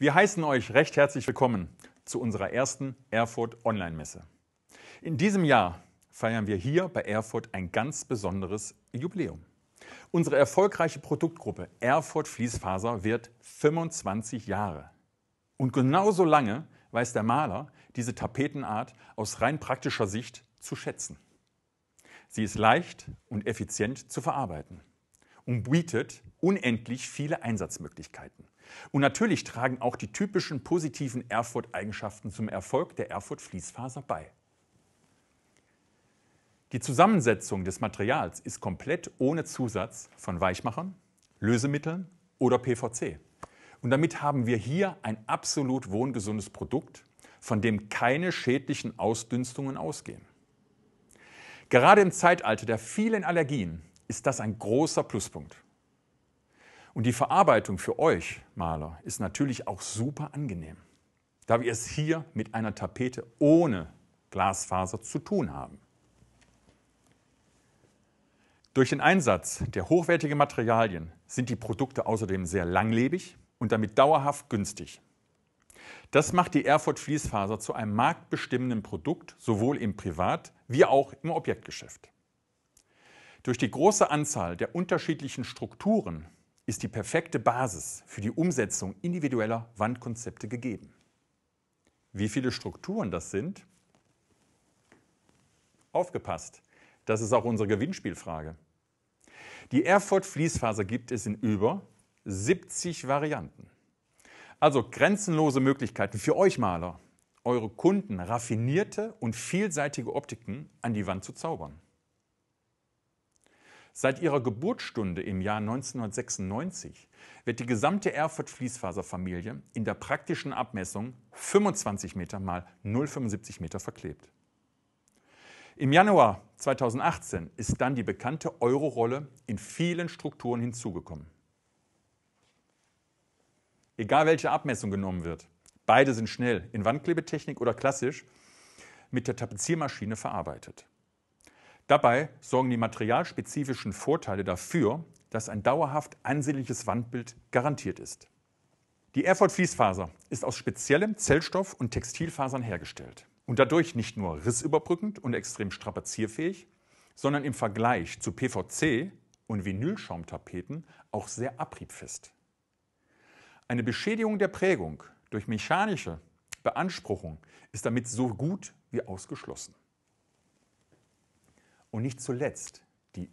Wir heißen euch recht herzlich willkommen zu unserer ersten Erfurt Online-Messe. In diesem Jahr feiern wir hier bei Erfurt ein ganz besonderes Jubiläum. Unsere erfolgreiche Produktgruppe Erfurt Fließfaser wird 25 Jahre. Und genauso lange weiß der Maler diese Tapetenart aus rein praktischer Sicht zu schätzen. Sie ist leicht und effizient zu verarbeiten und bietet unendlich viele Einsatzmöglichkeiten. Und natürlich tragen auch die typischen positiven Erfurt-Eigenschaften zum Erfolg der Erfurt-Fließfaser bei. Die Zusammensetzung des Materials ist komplett ohne Zusatz von Weichmachern, Lösemitteln oder PVC. Und damit haben wir hier ein absolut wohngesundes Produkt, von dem keine schädlichen Ausdünstungen ausgehen. Gerade im Zeitalter der vielen Allergien ist das ein großer Pluspunkt. Und die Verarbeitung für euch Maler ist natürlich auch super angenehm, da wir es hier mit einer Tapete ohne Glasfaser zu tun haben. Durch den Einsatz der hochwertigen Materialien sind die Produkte außerdem sehr langlebig und damit dauerhaft günstig. Das macht die Erfurt Fließfaser zu einem marktbestimmenden Produkt, sowohl im Privat- wie auch im Objektgeschäft. Durch die große Anzahl der unterschiedlichen Strukturen ist die perfekte Basis für die Umsetzung individueller Wandkonzepte gegeben. Wie viele Strukturen das sind? Aufgepasst, das ist auch unsere Gewinnspielfrage. Die Erfurt Fließfaser gibt es in über 70 Varianten. Also grenzenlose Möglichkeiten für euch Maler, eure Kunden raffinierte und vielseitige Optiken an die Wand zu zaubern. Seit ihrer Geburtsstunde im Jahr 1996 wird die gesamte Erfurt-Fließfaserfamilie in der praktischen Abmessung 25 Meter mal 0,75 Meter verklebt. Im Januar 2018 ist dann die bekannte Euro-Rolle in vielen Strukturen hinzugekommen. Egal welche Abmessung genommen wird, beide sind schnell in Wandklebetechnik oder klassisch mit der Tapeziermaschine verarbeitet. Dabei sorgen die materialspezifischen Vorteile dafür, dass ein dauerhaft ansehnliches Wandbild garantiert ist. Die Erfurt Fließfaser ist aus speziellem Zellstoff und Textilfasern hergestellt und dadurch nicht nur rissüberbrückend und extrem strapazierfähig, sondern im Vergleich zu PVC und Vinylschaumtapeten auch sehr abriebfest. Eine Beschädigung der Prägung durch mechanische Beanspruchung ist damit so gut wie ausgeschlossen. Und nicht zuletzt, die,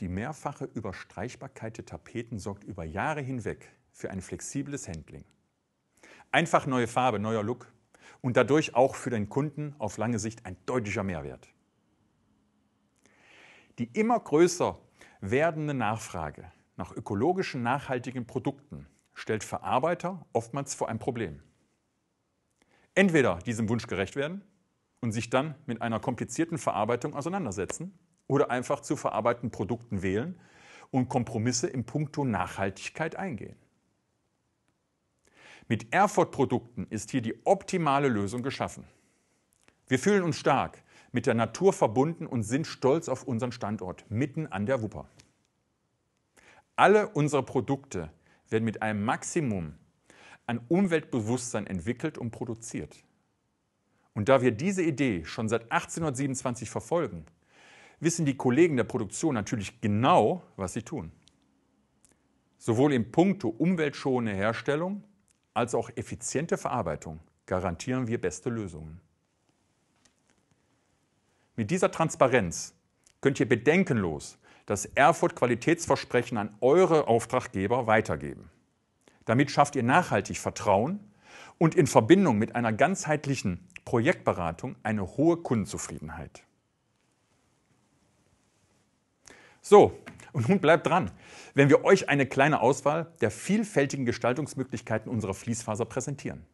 die mehrfache Überstreichbarkeit der Tapeten sorgt über Jahre hinweg für ein flexibles Handling. Einfach neue Farbe, neuer Look und dadurch auch für den Kunden auf lange Sicht ein deutlicher Mehrwert. Die immer größer werdende Nachfrage nach ökologischen, nachhaltigen Produkten stellt Verarbeiter oftmals vor ein Problem. Entweder diesem Wunsch gerecht werden und sich dann mit einer komplizierten Verarbeitung auseinandersetzen oder einfach zu verarbeitenden Produkten wählen und Kompromisse im Punkto Nachhaltigkeit eingehen. Mit Erfurt-Produkten ist hier die optimale Lösung geschaffen. Wir fühlen uns stark, mit der Natur verbunden und sind stolz auf unseren Standort mitten an der Wupper. Alle unsere Produkte werden mit einem Maximum an Umweltbewusstsein entwickelt und produziert. Und da wir diese Idee schon seit 1827 verfolgen, wissen die Kollegen der Produktion natürlich genau, was sie tun. Sowohl in puncto umweltschonende Herstellung als auch effiziente Verarbeitung garantieren wir beste Lösungen. Mit dieser Transparenz könnt ihr bedenkenlos das Erfurt Qualitätsversprechen an eure Auftraggeber weitergeben. Damit schafft ihr nachhaltig Vertrauen und in Verbindung mit einer ganzheitlichen Projektberatung eine hohe Kundenzufriedenheit. So, und nun bleibt dran, wenn wir euch eine kleine Auswahl der vielfältigen Gestaltungsmöglichkeiten unserer Fließfaser präsentieren.